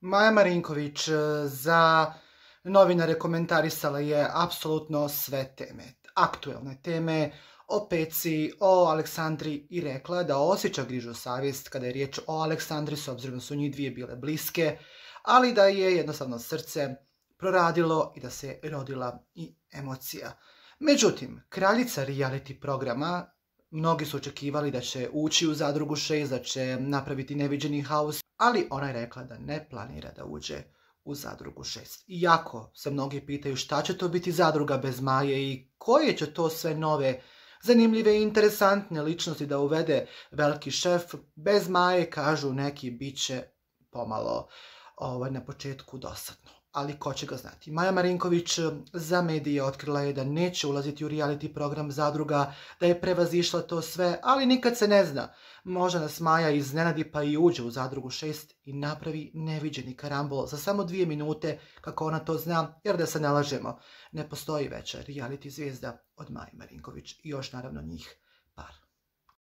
Maja Marinković e, za novinare komentarisala je apsolutno sve teme, aktuelne teme, o Peci, o Aleksandri i rekla da osjeća grižu savjest kada je riječ o Aleksandri s obzirom su njih dvije bile bliske, ali da je jednostavno srce proradilo i da se je rodila i emocija. Međutim, kraljica reality programa, mnogi su očekivali da će ući u zadrugu 6, da će napraviti neviđeni haus, ali ona je rekla da ne planira da uđe u zadrugu 6. Iako se mnogi pitaju šta će to biti zadruga bez Maje i koje će to sve nove zanimljive i interesantne ličnosti da uvede veliki šef, bez Maje kažu neki bit će pomalo ovaj, na početku dosadno ali ko će ga znati. Maja Marinković eh, za medije otkrila je da neće ulaziti u reality program Zadruga, da je prevazišla to sve, ali nikad se ne zna. Možda nas Maja iznenadi pa i uđe u Zadrugu 6 i napravi neviđeni karambol za samo dvije minute kako ona to zna, jer da se nalažemo Ne postoji veća reality zvijezda od Maje Marinković i još naravno njih